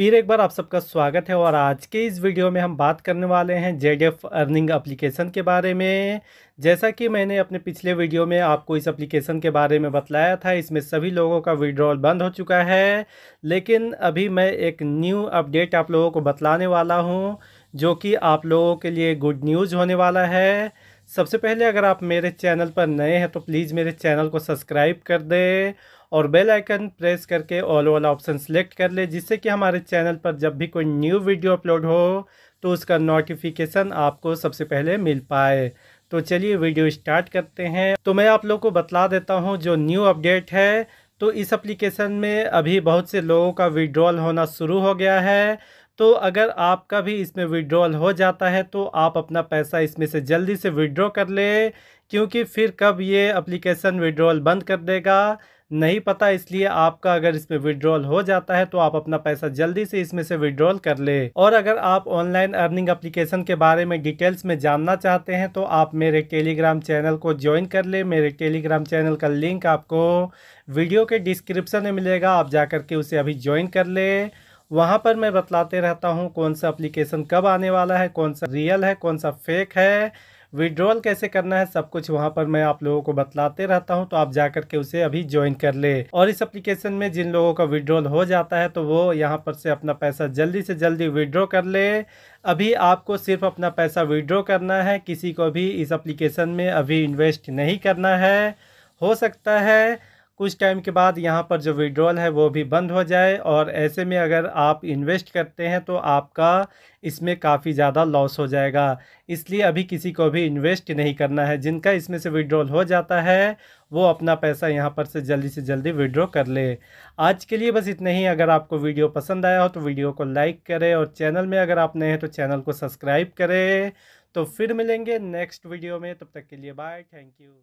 फिर एक बार आप सबका स्वागत है और आज के इस वीडियो में हम बात करने वाले हैं जेड एफ अर्निंग एप्लीकेशन के बारे में जैसा कि मैंने अपने पिछले वीडियो में आपको इस एप्लीकेशन के बारे में बतलाया था इसमें सभी लोगों का विड्रॉल बंद हो चुका है लेकिन अभी मैं एक न्यू अपडेट आप लोगों को बतलाने वाला हूँ जो कि आप लोगों के लिए गुड न्यूज़ होने वाला है सबसे पहले अगर आप मेरे चैनल पर नए हैं तो प्लीज़ मेरे चैनल को सब्सक्राइब कर दें और बेल आइकन प्रेस करके ऑल वाला ऑप्शन सेलेक्ट कर ले जिससे कि हमारे चैनल पर जब भी कोई न्यू वीडियो अपलोड हो तो उसका नोटिफिकेशन आपको सबसे पहले मिल पाए तो चलिए वीडियो स्टार्ट करते हैं तो मैं आप लोग को बतला देता हूँ जो न्यू अपडेट है तो इस एप्लीकेशन में अभी बहुत से लोगों का विड्रॉल होना शुरू हो गया है तो अगर आपका भी इसमें विड्रॉल हो जाता है तो आप अपना पैसा इसमें से जल्दी से विड्रॉ कर लें क्योंकि फिर कब ये अप्लीकेशन विड्रॉल बंद कर देगा नहीं पता इसलिए आपका अगर इसमें विड्रॉल हो जाता है तो आप अपना पैसा जल्दी से इसमें से विड्रॉल कर ले और अगर आप ऑनलाइन अर्निंग एप्लीकेशन के बारे में डिटेल्स में जानना चाहते हैं तो आप मेरे टेलीग्राम चैनल को ज्वाइन कर ले मेरे टेलीग्राम चैनल का लिंक आपको वीडियो के डिस्क्रिप्शन में मिलेगा आप जा के उसे अभी ज्वाइन कर ले वहाँ पर मैं बतलाते रहता हूँ कौन सा अप्लीकेशन कब आने वाला है कौन सा रियल है कौन सा फेक है विड्रॉल कैसे करना है सब कुछ वहाँ पर मैं आप लोगों को बतलाते रहता हूँ तो आप जा करके उसे अभी ज्वाइन कर ले और इस एप्लीकेशन में जिन लोगों का विड्रॉल हो जाता है तो वो यहाँ पर से अपना पैसा जल्दी से जल्दी विड्रॉ कर ले अभी आपको सिर्फ अपना पैसा विड्रॉ करना है किसी को भी इस एप्लीकेशन में अभी इन्वेस्ट नहीं करना है हो सकता है कुछ टाइम के बाद यहाँ पर जो विड्रॉल है वो भी बंद हो जाए और ऐसे में अगर आप इन्वेस्ट करते हैं तो आपका इसमें काफ़ी ज़्यादा लॉस हो जाएगा इसलिए अभी किसी को भी इन्वेस्ट नहीं करना है जिनका इसमें से विड्रॉल हो जाता है वो अपना पैसा यहाँ पर से जल्दी से जल्दी विड्रॉ कर ले आज के लिए बस इतना ही अगर आपको वीडियो पसंद आया हो तो वीडियो को लाइक करें और चैनल में अगर आप नए हैं तो चैनल को सब्सक्राइब करें तो फिर मिलेंगे नेक्स्ट वीडियो में तब तक के लिए बाय थैंक यू